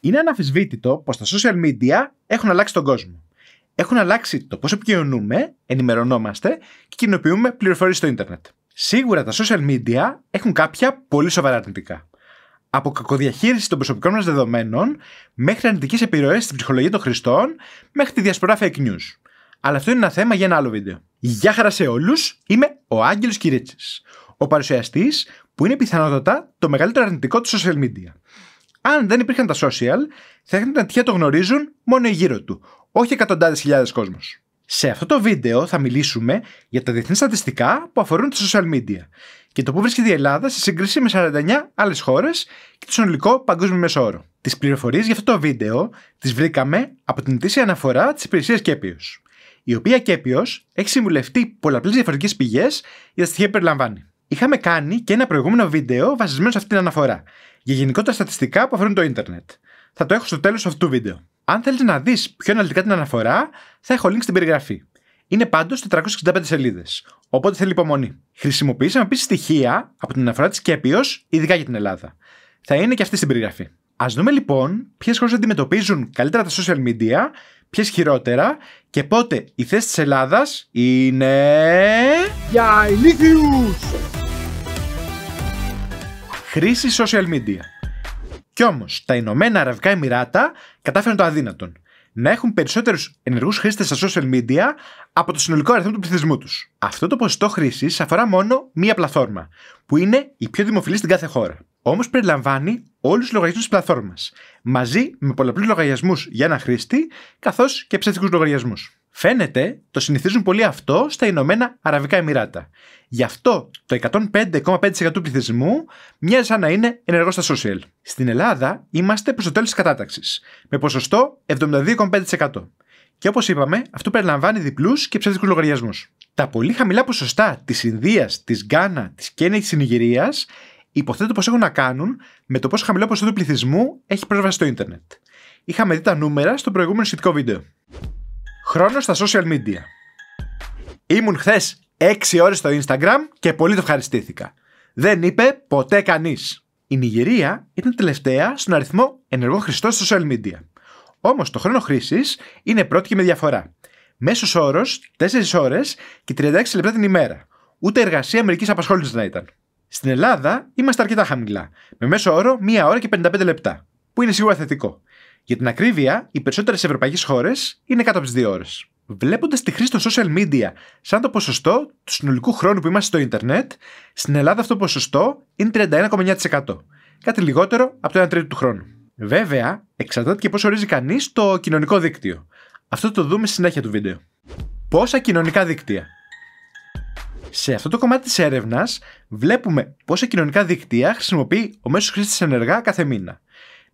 Είναι αναφυσβήτητο πως τα social media έχουν αλλάξει τον κόσμο. Έχουν αλλάξει το πώς επικοινωνούμε, ενημερωνόμαστε και κοινοποιούμε πληροφορίες στο ίντερνετ. Σίγουρα τα social media έχουν κάποια πολύ σοβαρά αρνητικά. Από κακοδιαχείριση των προσωπικών μας δεδομένων, μέχρι αρνητικές επιρροές στην ψυχολογία των χρηστών, μέχρι τη διασπορά fake news. Αλλά αυτό είναι ένα θέμα για ένα άλλο βίντεο. Γεια χαρά σε όλους, είμαι ο Άγγελος Κυρίτσι, ο παρουσιαστής που είναι πιθανότατα το μεγαλύτερο αρνητικό του social media. Αν δεν υπήρχαν τα social, θα τα τυχαία το γνωρίζουν μόνο οι γύρω του, όχι εκατοντάδες χιλιάδες κόσμος. Σε αυτό το βίντεο θα μιλήσουμε για τα διεθνή στατιστικά που αφορούν τα social media και το που βρίσκεται η Ελλάδα σε σύγκριση με 49 άλλες χώρες και το συνολικό παγκόσμιο μέσο όρο. Τις πληροφορίες για αυτό το βίντεο τις βρήκαμε από την ετήσια αναφορά της υπηρεσίας Κέπιος, η οποία Κέπιος έχει συμβουλευτεί πολλαπλές διαφορετικές πηγές για τα στοιχεία που περιλαμβάνει είχαμε κάνει και ένα προηγούμενο βίντεο βασισμένο σε αυτή την αναφορά για γενικότερα στατιστικά που αφορούν το ίντερνετ. Θα το έχω στο τέλος αυτού του βίντεο. Αν θέλετε να δεις πιο αναλυτικά την αναφορά, θα έχω link στην περιγραφή. Είναι πάντως 465 σελίδες, οπότε θέλει υπομονή. Χρησιμοποιήσαμε επίσης στοιχεία από την αναφορά της Κέπιος, ειδικά για την Ελλάδα. Θα είναι και αυτή στην περιγραφή. Ας δούμε λοιπόν ποιες χώρες αντιμετωπίζουν καλύτερα τα social media, ποιες χειρότερα και πότε η θέση της Ελλάδας είναι. Για ηλίθιους! χρήση social media. Κι όμως, τα Ηνωμένα Αραβικά Εμμυράτα κατάφεραν το αδύνατον. Να έχουν περισσότερους ενεργούς χρήστες στα social media από το συνολικό αριθμό του πληθυσμού τους. Αυτό το ποσοστό χρήσης αφορά μόνο μία πλατφόρμα, που είναι η πιο δημοφιλή στην κάθε χώρα. Όμως περιλαμβάνει όλους τους λογαριασμούς της πλατφόρμας, μαζί με πολλαπλούς λογαριασμούς για ένα χρήστη, καθώς και ψεύτικους λογαριασμούς. Φαίνεται το συνηθίζουν πολύ αυτό στα Ηνωμένα Αραβικά Εμμυράτα. Γι' αυτό το 105,5% του πληθυσμού μοιάζει σαν να είναι ενεργός στα social. Στην Ελλάδα είμαστε προς το τέλος της κατάταξης, με ποσοστό 72,5%. Και όπως είπαμε, αυτό περιλαμβάνει διπλούς και ψεύτικους λογαριασμούς. Τα πολύ χαμηλά ποσοστά της Ινδίας, της Γκάνα, της Κένια και της Νιγηρίας υποθέτω πως έχουν να κάνουν με το πόσο χαμηλό ποσοστό του πληθυσμού έχει πρόσβαση στο Ιντερνετ. Είχαμε δει τα νούμερα στο προηγούμενο σχετικό βίντεο. Χρόνος στα social media. Ήμουν χθες 6 ώρες στο Instagram και πολύ το ευχαριστήθηκα. Δεν είπε ποτέ κανείς. Η Νιγηρία ήταν τελευταία στον αριθμό ενεργό χρηστό στα social media. Όμως το χρόνο χρήσης είναι πρώτη και με διαφορά. Μέσος όρος 4 ώρες και 36 λεπτά την ημέρα. Ούτε εργασία μερικής απασχόλησης να ήταν. Στην Ελλάδα είμαστε αρκετά χαμηλά, με μέσο όρο 1 ώρα και 55 λεπτά, που είναι σίγουρα θετικό. Για την ακρίβεια, οι περισσότερες ευρωπαϊκές χώρες είναι κάτω από τις 2 ώρες. Βλέποντας τη χρήση των social media σαν το ποσοστό του συνολικού χρόνου που είμαστε στο Ιντερνετ, στην Ελλάδα αυτό το ποσοστό είναι 31,9%. Κάτι λιγότερο από το 1 τρίτο του χρόνου. Βέβαια, εξαρτάται και πώς ορίζει κανείς το κοινωνικό δίκτυο. Αυτό το δούμε στη συνέχεια του βίντεο. Πόσα κοινωνικά δίκτυα. Σε αυτό το κομμάτι της έρευνας, βλέπουμε πόσα κοινωνικά δίκτυα χρησιμοποιεί ο μέσος χρήστη ενεργά κάθε μήνα.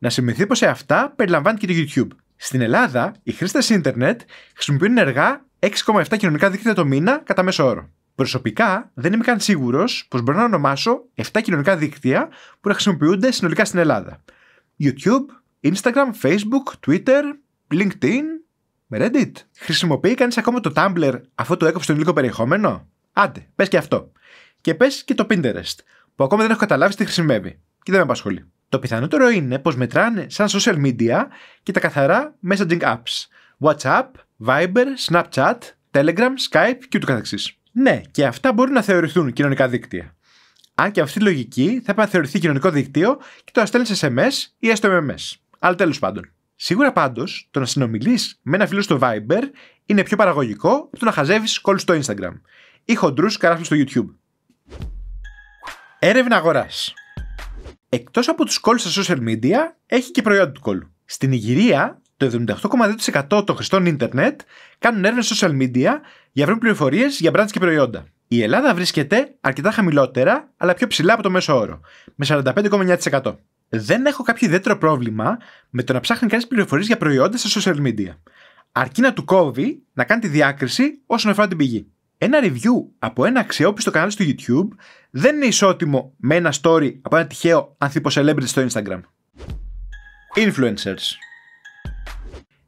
Να σημειωθεί πως σε αυτά περιλαμβάνει και το YouTube. Στην Ελλάδα, οι χρήστες ίντερνετ χρησιμοποιούν ενεργά 6,7 κοινωνικά δίκτυα το μήνα κατά μέσο όρο. Προσωπικά, δεν είμαι καν σίγουρος πως μπορώ να ονομάσω 7 κοινωνικά δίκτυα που να χρησιμοποιούνται συνολικά στην Ελλάδα. YouTube, Instagram, Facebook, Twitter, LinkedIn, Reddit. Χρησιμοποιεί κανείς ακόμα το Tumblr αφού το έκοψε το υλικό περιεχόμενο. Άντε, πες και αυτό. Και πες και το Pinterest, που ακόμα δεν έχω καταλάβει τι χρησιμεύει και δεν με απασχολεί. Το πιθανότερο είναι πως μετράνε σαν social media και τα καθαρά messaging apps. WhatsApp, Viber, Snapchat, Telegram, Skype και ούτω καθεξής. Ναι, και αυτά μπορούν να θεωρηθούν κοινωνικά δίκτυα. Αν και αυτή η λογική θα έπρεπε να θεωρηθεί κοινωνικό δίκτυο και το να στέλνεις SMS ή έστω MMS. Αλλά τέλος πάντων. Σίγουρα πάντως, το να συνομιλείς με ένα φίλο στο Viber είναι πιο παραγωγικό από το να χαζεύεις κόλλους στο Instagram ή χοντρούς καράφλους στο YouTube. Έρευνα αγοράς. Εκτός από τους κόλλου στα social media, έχει και προϊόντα του κόλλου. Στην Ιγυρία, το 78,2% των χρηστών ίντερνετ κάνουν έρευνε social media για να βρουν πληροφορίες για brands και προϊόντα. Η Ελλάδα βρίσκεται αρκετά χαμηλότερα, αλλά πιο ψηλά από το μέσο όρο, με 45,9%. Δεν έχω κάποιο ιδιαίτερο πρόβλημα με το να ψάχνει κανείς πληροφορίες για προϊόντα στα social media. Αρκεί να του κόβει να κάνει τη διάκριση όσον αφορά την πηγή ένα review από ένα αξιόπιστο κανάλι στο YouTube δεν είναι ισότιμο με ένα story από ένα τυχαίο ανθίπο στο Instagram. Influencers.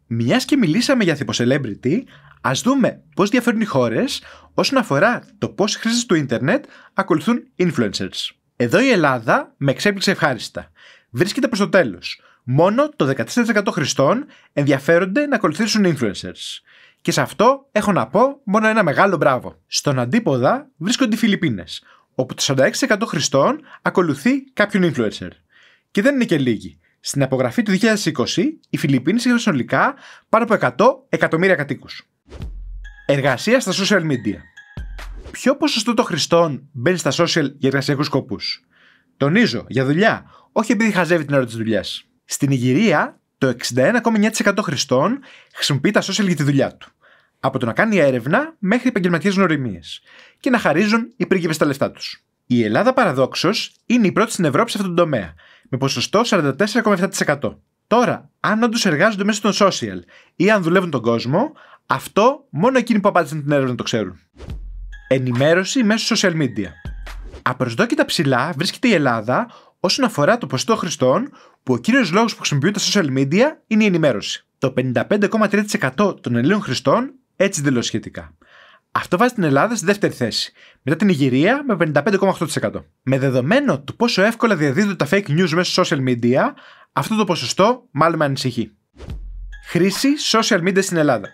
Μιας και μιλήσαμε για ανθίπο celebrity, ας δούμε πώς διαφέρουν οι χώρες όσον αφορά το πώς οι χρήστες του ίντερνετ ακολουθούν influencers. Εδώ η Ελλάδα με εξέπληξε ευχάριστα. Βρίσκεται προς το τέλος. Μόνο το 14% χρηστών ενδιαφέρονται να ακολουθήσουν influencers. Και σε αυτό έχω να πω μόνο ένα μεγάλο μπράβο. Στον αντίποδα βρίσκονται οι Φιλιππίνες, όπου το 46% χρηστών ακολουθεί κάποιον influencer. Και δεν είναι και λίγοι. Στην απογραφή του 2020, οι Φιλιππίνες είχαν συνολικά πάνω από 100 εκατομμύρια κατοίκους. Εργασίας στα social media. Ποιο ποσοστό των χρηστών μπαίνει στα social για εργασιακούς σκοπούς. Τονίζω, για δουλειά, όχι επειδή χαζεύει την ώρα της δουλειάς. Στην Ιγυρία, το 61,9% χρηστών χρησιμοποιεί τα social για τη δουλειά του. Από το να κάνει έρευνα μέχρι επαγγελματικέ γνωριμίες και να χαρίζουν οι πρίγκιπες τα λεφτά τους. Η Ελλάδα παραδόξως είναι η πρώτη στην Ευρώπη σε αυτόν τον τομέα, με ποσοστό 44,7%. Τώρα, αν όντως εργάζονται μέσα στον social ή αν δουλεύουν τον κόσμο, αυτό μόνο εκείνοι που απάντησαν την έρευνα το ξέρουν. Ενημέρωση μέσω social media. Απροσδόκητα ψηλά βρίσκεται η Ελλάδα όσον αφορά το ποσοστό χρηστών, που ο κύριος λόγος που χρησιμοποιούν τα social media είναι η ενημέρωση. Το 55,3% των Ελλήνων χρηστών έτσι δηλώσει σχετικά. Αυτό βάζει την Ελλάδα στη δεύτερη θέση, μετά την Ιγυρία με 55,8%. Με δεδομένο του πόσο εύκολα διαδίδονται τα fake news μέσω social media, αυτό το ποσοστό μάλλον με ανησυχεί. Χρήση social media στην Ελλάδα.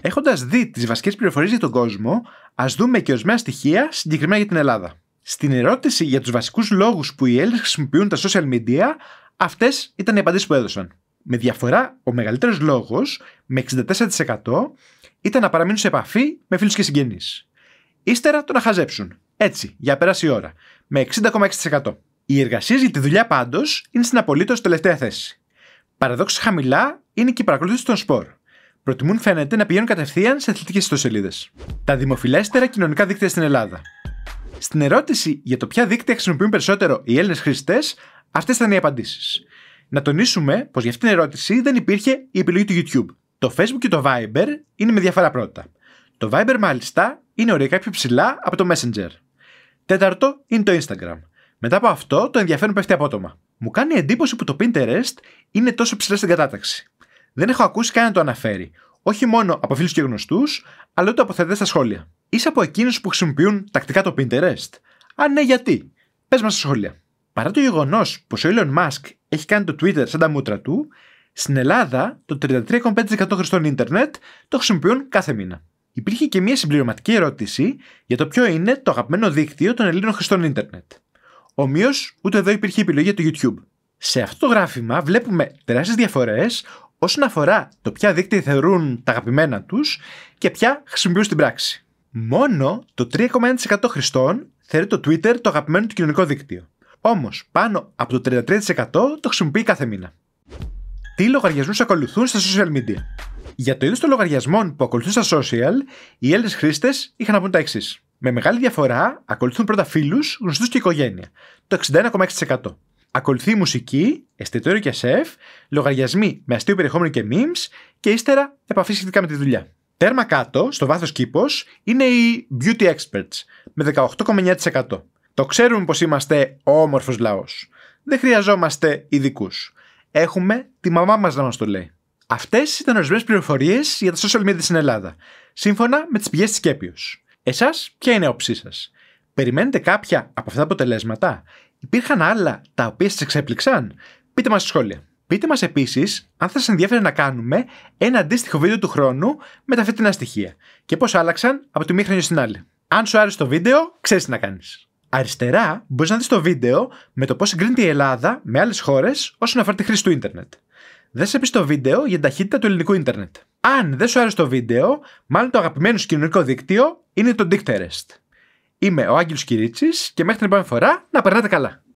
Έχοντας δει τις βασικές πληροφορίες για τον κόσμο, ας δούμε και ορισμένα στοιχεία συγκεκριμένα για την Ελλάδα. Στην ερώτηση για τους βασικούς λόγους που οι Έλληνες χρησιμοποιούν τα social media, αυτές ήταν οι απαντήσεις που έδωσαν. Με διαφορά, ο μεγαλύτερος λόγος, με 64%, ήταν να παραμείνουν σε επαφή με φίλους και συγγενείς. Ύστερα το να χαζέψουν. Έτσι, για πέραση ώρα. Με 60,6%. Οι εργασίες για τη δουλειά πάντως είναι στην απολύτως τελευταία θέση. Παραδόξως χαμηλά είναι και η παρακολούθηση των σπορ. Προτιμούν φαίνεται να πηγαίνουν κατευθείαν σε αθλητικές ιστοσελίδες. Τα δημοφιλέστερα κοινωνικά δίκτυα στην Ελλάδα. Στην ερώτηση για το ποια δίκτυα χρησιμοποιούν περισσότερο οι Έλληνες χρηστές, αυτές ήταν οι απαντήσεις. Να τονίσουμε πως για αυτήν την ερώτηση δεν υπήρχε η επιλογή του YouTube. Το Facebook και το Viber είναι με διαφορά πρώτα. Το Viber μάλιστα είναι ωραία πιο ψηλά από το Messenger. Τέταρτο είναι το Instagram. Μετά από αυτό το ενδιαφέρον πέφτει απότομα. Μου κάνει εντύπωση που το Pinterest είναι τόσο ψηλά στην κατάταξη. Δεν έχω ακούσει κανένα να το αναφέρει. Όχι μόνο από φίλους και γνωστούς, αλλά ούτε από θεατέ στα σχόλια. Είσαι από εκείνους που χρησιμοποιούν τακτικά το Pinterest. Αν ναι, γιατί. Πες μας στα σχόλια. Παρά το γεγονός πως ο Elon Musk έχει κάνει το Twitter σαν τα μούτρα του, στην Ελλάδα το 33,5% χρηστών ίντερνετ το χρησιμοποιούν κάθε μήνα. Υπήρχε και μια συμπληρωματική ερώτηση για το ποιο είναι το αγαπημένο δίκτυο των Ελλήνων χρηστών ίντερνετ. Ομοίως, ούτε εδώ υπήρχε επιλογή για το YouTube. Σε αυτό το γράφημα βλέπουμε τεράστιες διαφορές όσον αφορά το ποια δίκτυα θεωρούν τα αγαπημένα τους και ποια χρησιμοποιούν στην πράξη. Μόνο το 3,1% χρηστών θεωρεί το Twitter το αγαπημένο του κοινωνικό δίκτυο. Όμως, πάνω από το 33% το χρησιμοποιεί κάθε μήνα. Τι λογαριασμούς ακολουθούν στα social media. Για το είδος των λογαριασμών που ακολουθούν στα social, οι Έλληνες χρήστες είχαν να πούν τα εξής. Με μεγάλη διαφορά ακολουθούν πρώτα φίλους, γνωστούς και οικογένεια. Το 61,6%. Ακολουθεί η μουσική, εστιατόριο και σεφ, λογαριασμοί με αστείο περιεχόμενο και memes και ύστερα επαφή σχετικά με τη δουλειά. Τέρμα κάτω, στο βάθος κήπος, είναι οι beauty experts με 18,9%. Το ξέρουμε πως είμαστε όμορφο όμορφος λαός. Δεν χρειαζόμαστε ειδικούς. Έχουμε τη μαμά μας να μας το λέει. Αυτές ήταν ορισμένες πληροφορίες για τα social media στην Ελλάδα, σύμφωνα με τις πηγές της Κέπιος. Εσάς, ποια είναι η όψή σας. Περιμένετε κάποια από αυτά τα αποτελέσματα. Υπήρχαν άλλα τα οποία σας εξέπληξαν. Πείτε μας στα σχόλια. Πείτε μας επίσης αν θα σας ενδιαφέρει να κάνουμε ένα αντίστοιχο βίντεο του χρόνου με τα φετινά στοιχεία και πώς άλλαξαν από τη μία χρονιά στην άλλη. Αν σου άρεσε το βίντεο, ξέρεις τι να κάνεις. Αριστερά μπορείς να δεις το βίντεο με το πώς συγκρίνεται η Ελλάδα με άλλες χώρες όσον αφορά τη χρήση του ίντερνετ. Δε σε το βίντεο για την ταχύτητα του ελληνικού ίντερνετ. Αν δεν σου άρεσε το βίντεο, μάλλον το αγαπημένο σου κοινωνικό δίκτυο είναι το Dicterest. Είμαι ο Άγγελος Κυρίτσης και μέχρι την επόμενη φορά να περνάτε καλά.